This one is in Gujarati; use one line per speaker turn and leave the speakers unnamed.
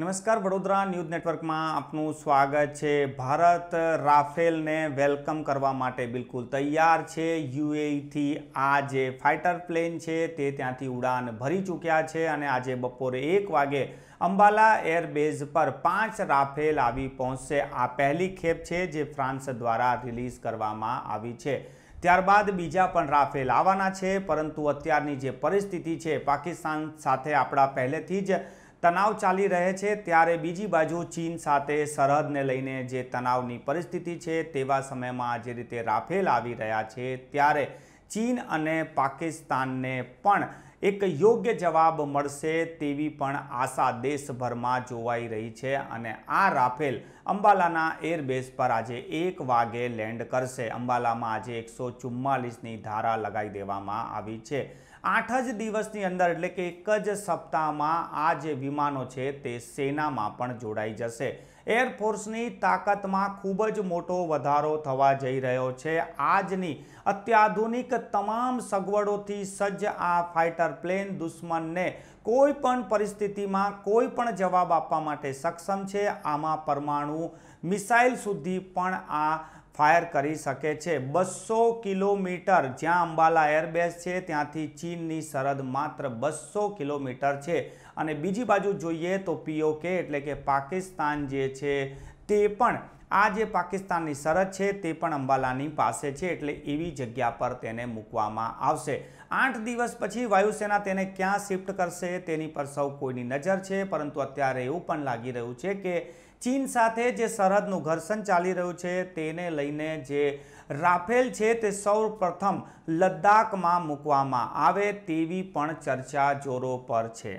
નમસ્કાર વડોદરા ન્યૂઝ નેટવર્કમાં આપનું સ્વાગત છે ભારત રાફેલને વેલકમ કરવા માટે બિલકુલ તૈયાર છે યુએઈથી આ જે ફાઇટર પ્લેન છે તે ત્યાંથી ઉડાન ભરી ચૂક્યા છે અને આજે બપોરે એક વાગે અંબાલા એરબેઝ પર પાંચ રાફેલ આવી પહોંચશે આ પહેલી ખેપ છે જે ફ્રાન્સ દ્વારા રિલીઝ કરવામાં આવી છે ત્યારબાદ બીજા પણ રાફેલ આવવાના છે પરંતુ અત્યારની જે પરિસ્થિતિ છે પાકિસ્તાન સાથે આપણા પહેલેથી જ તણાવ ચાલી રહે છે ત્યારે બીજી બાજુ ચીન સાથે સરહદને લઈને જે તણાવની પરિસ્થિતિ છે તેવા સમયમાં જે રીતે રાફેલ આવી રહ્યા છે ત્યારે ચીન અને પાકિસ્તાનને પણ એક યોગ્ય જવાબ મળશે તેવી પણ આશા દેશભરમાં જોવાઈ રહી છે અને આ રાફેલ અંબાલાના એરબેઝ પર આજે એક વાગે લેન્ડ કરશે અંબાલામાં આજે એકસો ચુમ્માલીસની ધારા લગાવી દેવામાં આવી છે આઠ જ દિવસની અંદર એટલે કે એક જ સપ્તાહમાં આ જે વિમાનો છે તે સેનામાં પણ જોડાઈ જશે એરફોર્સની તાકાતમાં ખૂબ જ મોટો વધારો થવા જઈ રહ્યો છે આજની અત્યાધુનિક તમામ સગવડોથી સજ્જ આ ફાઇટર પ્લેન દુશ્મનને કોઈ પણ પરિસ્થિતિમાં કોઈ પણ જવાબ આપવા માટે સક્ષમ છે આમાં પરમાણુ મિસાઇલ સુધી પણ આ ફાયર કરી શકે છે બસો કિલોમીટર જ્યાં અંબાલા એરબેઝ છે ત્યાંથી ચીનની સરહદ માત્ર બસો કિલોમીટર છે અને બીજી બાજુ જોઈએ તો પીઓકે એટલે કે પાકિસ્તાન જે છે તે પણ આ જે પાકિસ્તાનની સરહદ છે તે પણ અંબાલાની પાસે છે એટલે એવી જગ્યા પર તેને મૂકવામાં આવશે આઠ દિવસ પછી વાયુસેના તેને ક્યાં શિફ્ટ કરશે તેની પર સૌ કોઈની નજર છે પરંતુ અત્યારે એવું પણ લાગી રહ્યું છે કે ચીન સાથે જે સરહદનું ઘર્ષણ ચાલી રહ્યું છે તેને લઈને જે રાફેલ છે તે સૌપ્રથમ લદ્દાખમાં મૂકવામાં આવે તેવી પણ ચર્ચા જોરો પર છે